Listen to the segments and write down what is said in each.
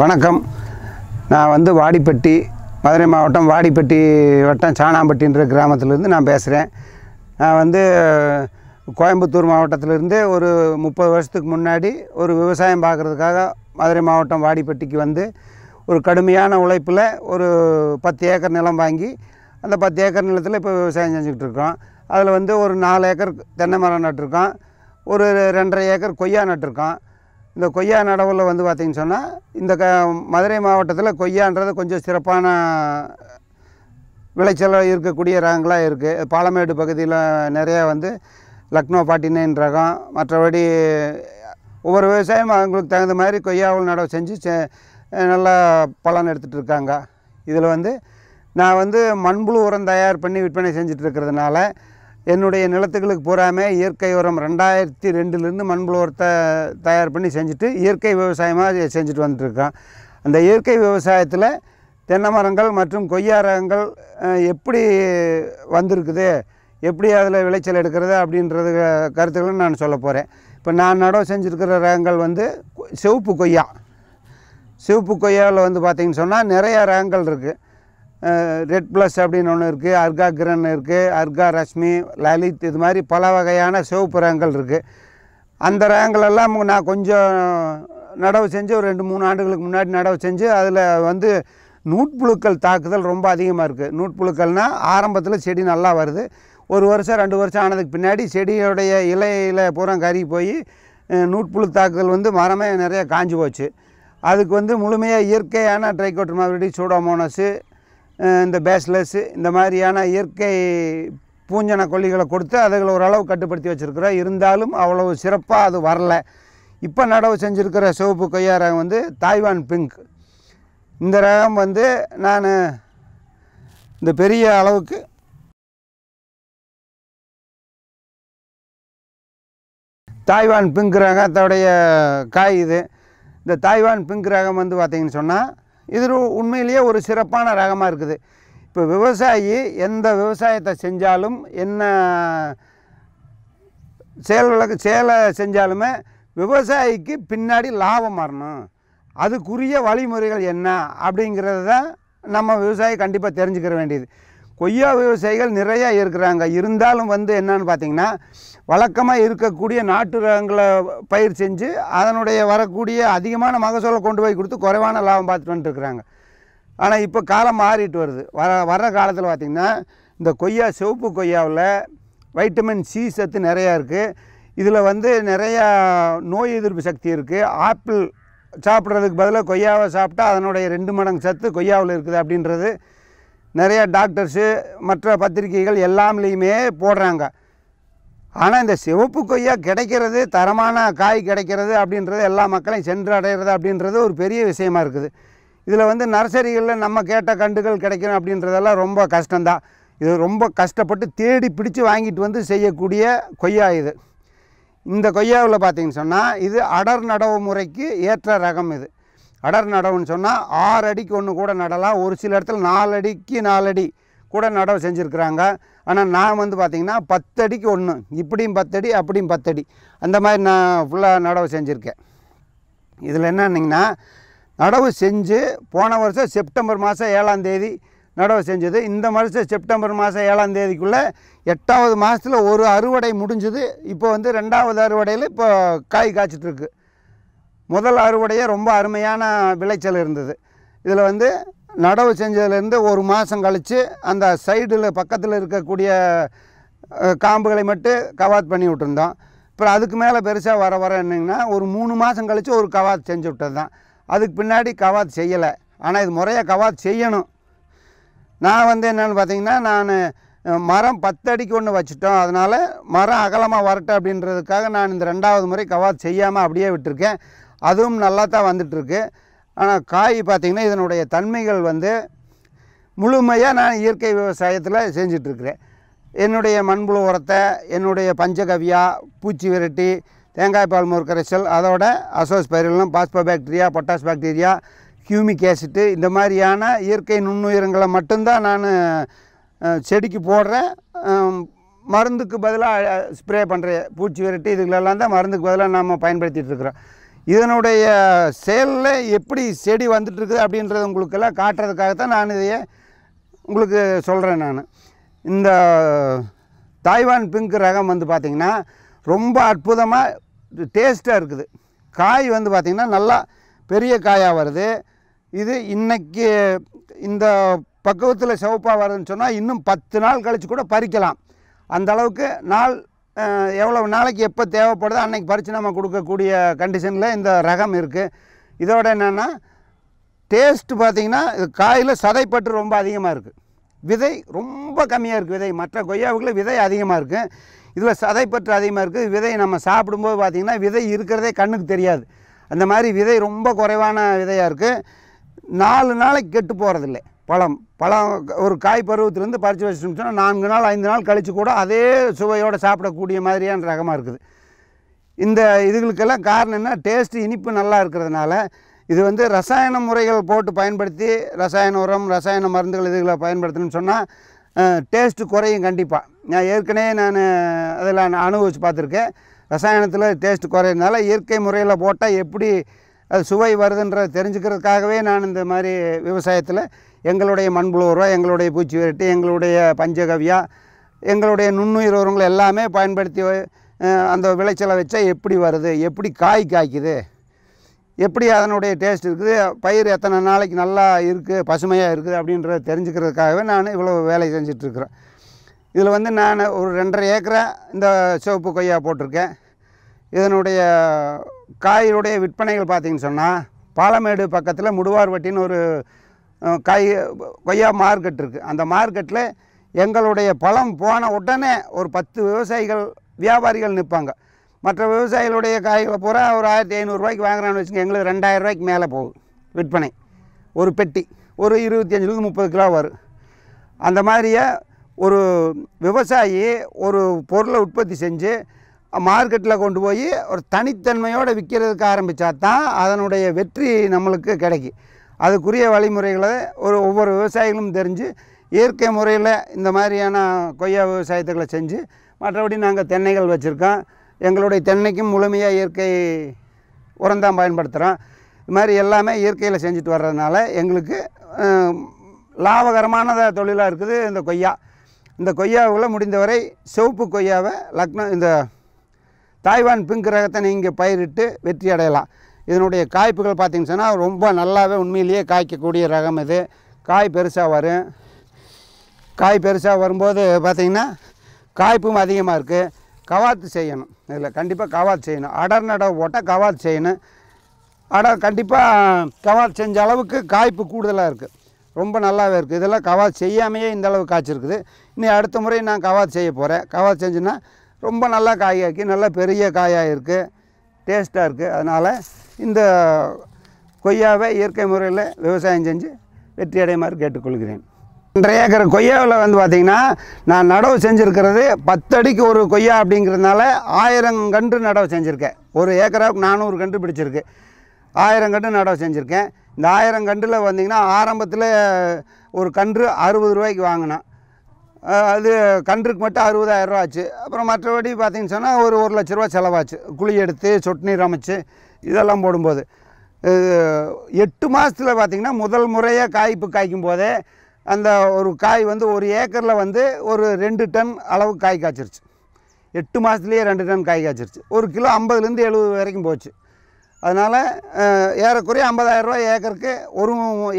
வணக்கம் நான் வந்து வாடிப்பட்டி மதுரை மாவட்டம் வாடிப்பட்டி வட்டம் சாணாம்பட்டின்ற கிராமத்திலேருந்து நான் பேசுகிறேன் நான் வந்து கோயம்புத்தூர் மாவட்டத்திலேருந்து ஒரு முப்பது வருஷத்துக்கு முன்னாடி ஒரு விவசாயம் பார்க்குறதுக்காக மதுரை மாவட்டம் வாடிப்பட்டிக்கு வந்து ஒரு கடுமையான உழைப்பில் ஒரு பத்து ஏக்கர் நிலம் வாங்கி அந்த பத்து ஏக்கர் நிலத்தில் இப்போ விவசாயம் செஞ்சுக்கிட்டு இருக்கோம் அதில் வந்து ஒரு நாலு ஏக்கர் தென்னை மரம் நட்டிருக்கோம் ஒரு ரெண்டரை ஏக்கர் கொய்யா நட்டிருக்கோம் இந்த கொய்யா நடவில் வந்து பார்த்திங்கன்னு சொன்னால் இந்த க மதுரை மாவட்டத்தில் கொய்யான்றது கொஞ்சம் சிறப்பான விளைச்சல் இருக்கக்கூடிய ரகங்களாக இருக்குது பாலமேடு பகுதியில் நிறையா வந்து லக்னோ ஃபார்ட்டி நைன் ரகம் மற்றபடி ஒவ்வொரு விவசாயம் அவங்களுக்கு தகுந்த மாதிரி கொய்யாவில் நடவு செஞ்சு நல்லா பலன் எடுத்துகிட்டு இருக்காங்க இதில் வந்து நான் வந்து மண்புழு உரம் தயார் பண்ணி விற்பனை செஞ்சிட்ருக்கிறதுனால என்னுடைய நிலத்துகளுக்கு பூராமே இயற்கை உரம் ரெண்டாயிரத்தி ரெண்டுலேருந்து மண்புலோரத்தை தயார் பண்ணி செஞ்சுட்டு இயற்கை விவசாயமாக செஞ்சுட்டு வந்துட்டுருக்கான் அந்த இயற்கை விவசாயத்தில் தென்னை மரங்கள் மற்றும் கொய்யா ரகங்கள் எப்படி வந்திருக்குது எப்படி அதில் விளைச்சல் எடுக்கிறது அப்படின்றது கருத்துக்களும் நான் சொல்ல போகிறேன் இப்போ நான் நடவு செஞ்சுருக்கிற ரகங்கள் வந்து சிவப்பு கொய்யா சிவப்பு கொய்யாவில் வந்து பார்த்திங்கன்னு சொன்னால் நிறையா ரகங்கள் இருக்குது ரெட் ப்ளஸ் அப்படின்னு ஒன்று இருக்குது அர்கா கிரன் இருக்குது அர்கா ரஷ்மி லலித் இது மாதிரி பல வகையான சிவப்பு ரகங்கள் இருக்குது அந்த ரகங்களெல்லாம் நான் கொஞ்சம் நடவு செஞ்சு ஒரு ரெண்டு மூணு ஆண்டுகளுக்கு முன்னாடி நடவு செஞ்சு அதில் வந்து நூட்புழுக்கள் தாக்குதல் ரொம்ப அதிகமாக இருக்குது நூட்புழுக்கள்னால் ஆரம்பத்தில் செடி நல்லா வருது ஒரு வருஷம் ரெண்டு வருஷம் ஆனதுக்கு பின்னாடி செடியுடைய இலையில் பூரா கறி போய் நூட்புழு தாக்குதல் வந்து மரமே நிறையா காஞ்சி போச்சு அதுக்கு வந்து முழுமையாக இயற்கையான மாதிரி சூடோமோனஸு இந்த பேஸ்லெஸ்ஸு இந்த மாதிரியான இயற்கை பூஞ்சன கொல்லிகளை கொடுத்து அதுகளை ஓரளவு கட்டுப்படுத்தி வச்சுருக்குறோம் இருந்தாலும் அவ்வளவு சிறப்பாக அது வரல இப்போ நடவு செஞ்சுருக்கிற சிவப்பு கொய்யா ரகம் வந்து தாய்வான் பிங்க் இந்த ரகம் வந்து நான் இந்த பெரிய அளவுக்கு தாய்வான் பிங்க் ரகத்தோடைய காய் இது இந்த தாய்வான் பிங்க் ரகம் வந்து பார்த்திங்கன்னு சொன்னால் இது உண்மையிலேயே ஒரு சிறப்பான ரகமாக இருக்குது இப்போ விவசாயி எந்த விவசாயத்தை செஞ்சாலும் என்ன செயல் விளக்கு செயலை செஞ்சாலுமே விவசாயிக்கு பின்னாடி லாபம் வரணும் அதுக்குரிய வழிமுறைகள் என்ன அப்படிங்கிறத தான் நம்ம விவசாயி கண்டிப்பாக தெரிஞ்சுக்கிற வேண்டியது கொய்யா விவசாயிகள் நிறையா இருக்கிறாங்க இருந்தாலும் வந்து என்னன்னு பார்த்தீங்கன்னா வழக்கமாக இருக்கக்கூடிய நாட்டு ரகங்களை பயிர் செஞ்சு அதனுடைய வரக்கூடிய அதிகமான மகசூலை கொண்டு போய் கொடுத்து குறைவான லாபம் பார்த்துட்டு வந்துட்டுருக்குறாங்க ஆனால் இப்போ காலம் மாறிட்டு வருது வர வர்ற காலத்தில் பார்த்திங்கன்னா இந்த கொய்யா சிவப்பு கொய்யாவில் வைட்டமின் சி சத்து நிறையா இருக்குது இதில் வந்து நிறையா நோய் எதிர்ப்பு சக்தி இருக்குது ஆப்பிள் சாப்பிட்றதுக்கு பதிலாக கொய்யாவை சாப்பிட்டா அதனுடைய ரெண்டு மடங்கு சத்து கொய்யாவில் இருக்குது அப்படின்றது நிறையா டாக்டர்ஸு மற்ற பத்திரிகைகள் எல்லாம்லேயுமே போடுறாங்க ஆனால் இந்த சிவப்பு கொய்யா கிடைக்கிறது தரமான காய் கிடைக்கிறது அப்படின்றது எல்லா மக்களையும் சென்று அடைகிறது அப்படின்றது ஒரு பெரிய விஷயமா இருக்குது இதில் வந்து நர்சரிகளில் நம்ம கேட்ட கண்டுகள் கிடைக்கணும் அப்படின்றதெல்லாம் ரொம்ப கஷ்டம்தான் இது ரொம்ப கஷ்டப்பட்டு தேடி பிடிச்சி வாங்கிட்டு வந்து செய்யக்கூடிய கொய்யா இது இந்த கொய்யாவில் பார்த்தீங்கன்னு சொன்னால் இது அடர் நடவு முறைக்கு ஏற்ற ரகம் இது அடர் நடவுன்னு சொன்னால் ஆறு அடிக்கு ஒன்று கூட நடலாம் ஒரு சில இடத்துல நாலு அடிக்கு நாலு அடி கூட நடவு செஞ்சுருக்குறாங்க ஆனால் நான் வந்து பார்த்திங்கன்னா பத்தடிக்கு ஒன்று இப்படியும் பத்தடி அப்படியும் பத்தடி அந்த மாதிரி நான் ஃபுல்லாக நடவு செஞ்சுருக்கேன் இதில் என்னன்னிங்கன்னா நடவு செஞ்சு போன வருஷம் செப்டம்பர் மாதம் ஏழாம் தேதி நடவு செஞ்சது இந்த வருஷம் செப்டம்பர் மாதம் ஏழாம் தேதிக்குள்ளே எட்டாவது மாதத்தில் ஒரு அறுவடை முடிஞ்சுது இப்போ வந்து ரெண்டாவது அறுவடையில் இப்போ காய் காய்ச்சிட்ருக்கு முதல் அறுவடையே ரொம்ப அருமையான விளைச்சல் இருந்தது இதில் வந்து நடவு செஞ்சதுலேருந்து ஒரு மாதம் கழித்து அந்த சைடில் பக்கத்தில் இருக்கக்கூடிய காம்புகளை மட்டும் கவாத் பண்ணி விட்டுருந்தோம் இப்போ அதுக்கு மேலே பெருசாக வர வர என்னங்கன்னா ஒரு மூணு மாதம் கழித்து ஒரு கவாத் செஞ்சு விட்டது தான் அதுக்கு பின்னாடி கவாத் செய்யலை ஆனால் இது முறையாக கவாத் செய்யணும் நான் வந்து என்னென்னு பார்த்தீங்கன்னா நான் மரம் பத்து அடிக்கு ஒன்று வச்சுட்டோம் அதனால் மரம் அகலமாக வரட்டும் அப்படின்றதுக்காக நான் இந்த ரெண்டாவது முறை கவாத் செய்யாமல் அப்படியே விட்டுருக்கேன் அதுவும் நல்லா தான் வந்துட்டுருக்கு ஆனால் காய் பார்த்திங்கன்னா இதனுடைய தன்மைகள் வந்து முழுமையாக நான் இயற்கை விவசாயத்தில் செஞ்சிட்ருக்கிறேன் என்னுடைய மண்புழு உரத்தை என்னுடைய பஞ்சகவியா பூச்சி விரட்டி தேங்காய் பால் மோர் அதோட அசோஸ் பயிரிலும் phospho bacteria potash bacteria humic acid இந்த மாதிரியான இயற்கை நுண்ணுயிரங்களை மட்டும்தான் நான் செடிக்கு போடுறேன் மருந்துக்கு பதிலாக ஸ்ப்ரே பண்ணுற பூச்சி விரட்டி இதுகளெல்லாம் தான் மருந்துக்கு பதிலாக நாம் பயன்படுத்திகிட்டு இருக்கிறோம் இதனுடைய செயலில் எப்படி செடி வந்துட்டுருக்குது அப்படின்றத உங்களுக்கெல்லாம் காட்டுறதுக்காக தான் நான் இதையே உங்களுக்கு சொல்கிறேன் நான் இந்த தாய்வான் பிங்க் ரகம் வந்து பார்த்திங்கன்னா ரொம்ப அற்புதமாக டேஸ்ட்டாக இருக்குது காய் வந்து பார்த்திங்கன்னா நல்லா பெரிய காயாக வருது இது இன்றைக்கி இந்த பக்குவத்தில் சிவப்பாக வருதுன்னு சொன்னால் இன்னும் பத்து நாள் கழித்து கூட பறிக்கலாம் அந்த அளவுக்கு நாள் எவ்வளவு நாளைக்கு எப்போ தேவைப்படுதோ அன்றைக்கி பறித்து நம்ம கொடுக்கக்கூடிய கண்டிஷனில் இந்த ரகம் இருக்குது இதோட என்னென்னா டேஸ்ட்டு பார்த்திங்கன்னா இது காயில் சதைப்பற்று ரொம்ப அதிகமாக இருக்குது விதை ரொம்ப கம்மியாக இருக்குது விதை மற்ற கொய்யாவுக்கில் விதை அதிகமாக இருக்குது இதில் சதைப்பற்று அதிகமாக இருக்குது விதை நம்ம சாப்பிடும்போது பார்த்திங்கன்னா விதை இருக்கிறதே கண்ணுக்கு தெரியாது அந்த மாதிரி விதை ரொம்ப குறைவான விதையாக இருக்குது நாலு நாளைக்கு கெட்டு போகிறதில்லை பழம் பழம் ஒரு காய் பருவத்திலேருந்து பறித்து சொன்னால் நான்கு நாள் ஐந்து நாள் கழித்து கூட அதே சுவையோடு சாப்பிடக்கூடிய மாதிரியான ரகமாக இருக்குது இந்த இதுகளுக்கெல்லாம் காரணம் என்ன டேஸ்ட்டு இனிப்பு நல்லா இருக்கிறதுனால இது வந்து ரசாயன முறைகள் போட்டு பயன்படுத்தி ரசாயன உரம் ரசாயன மருந்துகள் இதுகளை பயன்படுத்தணும்னு சொன்னால் டேஸ்ட்டு குறையும் கண்டிப்பாக நான் ஏற்கனவே நான் அதில் நான் அனுபவித்து பார்த்துருக்கேன் ரசாயனத்தில் டேஸ்ட்டு குறையிறதுனால இயற்கை முறையில் போட்டால் எப்படி அது சுவை வருதுன்ற தெரிஞ்சுக்கிறதுக்காகவே நான் இந்த மாதிரி விவசாயத்தில் எங்களுடைய மண்புழுவுரம் எங்களுடைய பூச்சி விரட்டு எங்களுடைய பஞ்சகவியா எங்களுடைய நுண்ணுயிர் உரங்கள் எல்லாமே பயன்படுத்தி அந்த விளைச்சலை வச்சா எப்படி வருது எப்படி காய் காய்க்குது எப்படி அதனுடைய டேஸ்ட் இருக்குது பயிர் எத்தனை நாளைக்கு நல்லா இருக்குது பசுமையாக இருக்குது அப்படின்றத தெரிஞ்சுக்கிறதுக்காகவே நான் இவ்வளோ வேலை செஞ்சிட்ருக்குறேன் இதில் வந்து நான் ஒரு ரெண்டரை ஏக்கரை இந்த சிவப்பு கொய்யா போட்டிருக்கேன் இதனுடைய காயுடைய விற்பனைகள் பார்த்திங்கன்னு சொன்னால் பாலமேடு பக்கத்தில் முடுவார்வட்டின்னு ஒரு காய் கொய்யா மார்க்கெட் இருக்குது அந்த மார்க்கெட்டில் எங்களுடைய பழம் போன உடனே ஒரு பத்து விவசாயிகள் வியாபாரிகள் நிற்பாங்க மற்ற விவசாயிகளுடைய காய்களை பூரா ஒரு ஆயிரத்தி ஐநூறுரூவாய்க்கு வாங்குறான்னு வச்சுங்க எங்களுக்கு ரெண்டாயிரரூவாய்க்கு மேலே போகும் விற்பனை ஒரு பெட்டி ஒரு இருபத்தி அஞ்சுலேருந்து முப்பது கிலோ வரும் அந்த மாதிரியே ஒரு விவசாயி ஒரு பொருளை உற்பத்தி செஞ்சு மார்க்கெட்டில் கொண்டு போய் ஒரு தனித்தன்மையோடு விற்கிறதுக்கு ஆரம்பித்தா தான் அதனுடைய வெற்றி நம்மளுக்கு கிடைக்கும் அதுக்குரிய வழிமுறைகளை ஒரு ஒவ்வொரு விவசாயிகளும் தெரிஞ்சு இயற்கை முறையில் இந்த மாதிரியான கொய்யா விவசாயத்துக்களை செஞ்சு மற்றபடி நாங்கள் தென்னைகள் வச்சுருக்கோம் எங்களுடைய தென்னைக்கும் முழுமையாக இயற்கை உரம் தான் பயன்படுத்துகிறோம் இது மாதிரி எல்லாமே இயற்கையில் செஞ்சுட்டு வர்றதுனால எங்களுக்கு லாபகரமான தொழிலாக இருக்குது இந்த கொய்யா இந்த கொய்யாவில் முடிந்தவரை சிவப்பு கொய்யாவை லக்னோ இந்த தாய்வான் பிங்க் ரகத்தை நீங்கள் பயிரிட்டு வெற்றி அடையலாம் இதனுடைய காய்ப்புகள் பார்த்திங்க சொன்னால் ரொம்ப நல்லாவே உண்மையிலேயே காய்க்கக்கூடிய ரகம் இது காய் பெருசாக வரும் காய் பெருசாக வரும்போது பார்த்திங்கன்னா காய்ப்பும் அதிகமாக இருக்குது கவாத்து செய்யணும் இதில் கண்டிப்பாக கவாத்து செய்யணும் அடர் நட ஓட்டால் கவாத்து செய்யணும் அடர் கண்டிப்பாக கவாத் செஞ்ச அளவுக்கு காய்ப்பு கூடுதலாக இருக்குது ரொம்ப நல்லாவே இருக்குது இதெல்லாம் கவாத் செய்யாமையே இந்த அளவுக்கு காய்ச்சிருக்குது இனி அடுத்த முறை நான் கவாத் செய்ய போகிறேன் கவாத் செஞ்சுன்னா ரொம்ப நல்லா காய் இருக்குது நல்லா பெரிய காயாக இருக்குது டேஸ்ட்டாக இருக்குது அதனால் இந்த கொய்யாவை இயற்கை முறையில் விவசாயம் செஞ்சு வெற்றி அடையமாறு கேட்டுக்கொள்கிறேன் இன்றைய ஏக்கர் கொய்யாவில் வந்து பார்த்திங்கன்னா நான் நடவு செஞ்சுருக்கிறது பத்தடிக்கு ஒரு கொய்யா அப்படிங்கிறதுனால ஆயிரம் கன்று நடவு செஞ்சுருக்கேன் ஒரு ஏக்கராவுக்கு நானூறு கன்று பிடிச்சிருக்கு ஆயிரம் கன்று நடவு செஞ்சுருக்கேன் இந்த ஆயிரம் கன்றில் வந்திங்கன்னா ஆரம்பத்தில் ஒரு கன்று அறுபது ரூபாய்க்கு வாங்கினேன் அது கன்றுக்கு மட்டும் ரூபா ஆச்சு அப்புறம் மற்றபடி பார்த்திங்கன்னு சொன்னால் ஒரு ஒரு லட்ச ரூபா செலவாச்சு குழி எடுத்து சொட்டு நீர் அமைச்சு இதெல்லாம் போடும்போது எட்டு மாதத்தில் பார்த்திங்கன்னா முதல் முறையாக காய்ப்பு காய்க்கும் போதே அந்த ஒரு காய் வந்து ஒரு ஏக்கரில் வந்து ஒரு ரெண்டு டன் அளவு காய் காய்ச்சிருச்சு எட்டு மாதத்துலேயே ரெண்டு டன் காய் காய்ச்சிருச்சு ஒரு கிலோ ஐம்பதுலேருந்து எழுபது வரைக்கும் போச்சு அதனால் ஏறக்குறைய ரூபா ஏக்கருக்கு ஒரு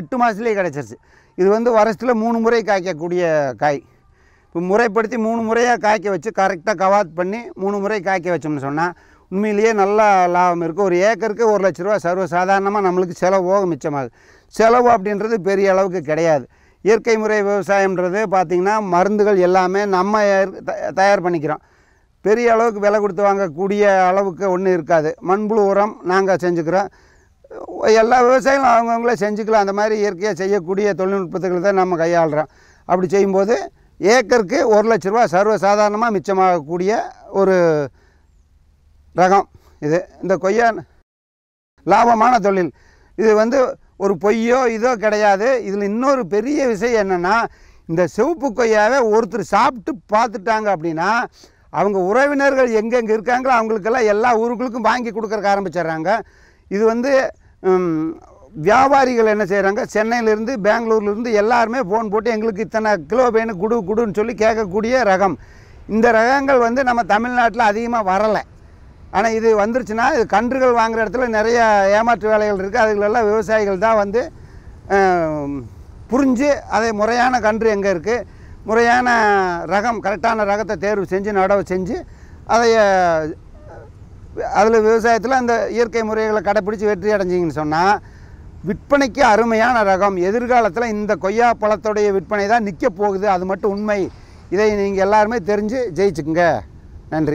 எட்டு மாதத்துலேயே கிடச்சிருச்சு இது வந்து வருஷத்தில் மூணு முறை காய்க்கக்கூடிய காய் இப்போ முறைப்படுத்தி மூணு முறையாக காய்க்க வச்சு கரெக்டாக கவாத் பண்ணி மூணு முறை காய்க்க வச்சோம்னு சொன்னால் உண்மையிலேயே நல்லா லாபம் இருக்குது ஒரு ஏக்கருக்கு ஒரு லட்ச ரூபா சர்வ சாதாரணமாக நம்மளுக்கு செலவு போக மிச்சமாகுது செலவு அப்படின்றது பெரிய அளவுக்கு கிடையாது இயற்கை முறை விவசாயம்ன்றது பார்த்திங்கன்னா மருந்துகள் எல்லாமே நம்ம தயார் பண்ணிக்கிறோம் பெரிய அளவுக்கு விலை கொடுத்து வாங்கக்கூடிய அளவுக்கு ஒன்றும் இருக்காது மண்புழு உரம் நாங்கள் செஞ்சுக்கிறோம் எல்லா விவசாயிகளும் அவங்கவுங்களே செஞ்சுக்கலாம் அந்த மாதிரி இயற்கையாக செய்யக்கூடிய தொழில்நுட்பத்துக்களை தான் நம்ம கையாளுறோம் அப்படி செய்யும்போது ஏக்கருக்கு ஒரு லட்ச ரூபா சர்வசாதாரணமாக மிச்சமாகக்கூடிய ஒரு ரகம் இது இந்த கொய்யா லாபமான தொழில் இது வந்து ஒரு பொய்யோ இதோ கிடையாது இதில் இன்னொரு பெரிய விஷயம் என்னென்னா இந்த செவப்பு கொய்யாவை ஒருத்தர் சாப்பிட்டு பார்த்துட்டாங்க அப்படின்னா அவங்க உறவினர்கள் எங்கெங்கே இருக்காங்களோ அவங்களுக்கெல்லாம் எல்லா ஊருக்களுக்கும் வாங்கி கொடுக்கறக்கு ஆரம்பிச்சிடுறாங்க இது வந்து வியாபாரிகள் என்ன செய்கிறாங்க சென்னையிலேருந்து பெங்களூர்லேருந்து எல்லாருமே ஃபோன் போட்டு எங்களுக்கு இத்தனை கிலோ வேணும் குடு குடுன்னு சொல்லி கேட்கக்கூடிய ரகம் இந்த ரகங்கள் வந்து நம்ம தமிழ்நாட்டில் அதிகமாக வரலை ஆனால் இது வந்துருச்சுன்னா இது கன்றுகள் வாங்குகிற இடத்துல நிறைய ஏமாற்று வேலைகள் இருக்குது அதுகளெல்லாம் விவசாயிகள் தான் வந்து புரிஞ்சு அதை முறையான கன்று எங்கே இருக்குது முறையான ரகம் கரெக்டான ரகத்தை தேர்வு செஞ்சு நடவு செஞ்சு அதைய அதில் விவசாயத்தில் அந்த இயற்கை முறைகளை கடைப்பிடிச்சி வெற்றி அடைஞ்சிங்கன்னு சொன்னால் விற்பனைக்கு அருமையான ரகம் எதிர்காலத்தில் இந்த கொய்யா பழத்துடைய விற்பனை தான் நிற்க போகுது அது மட்டும் உண்மை இதை நீங்கள் எல்லாருமே தெரிஞ்சு ஜெயிச்சுக்குங்க நன்றி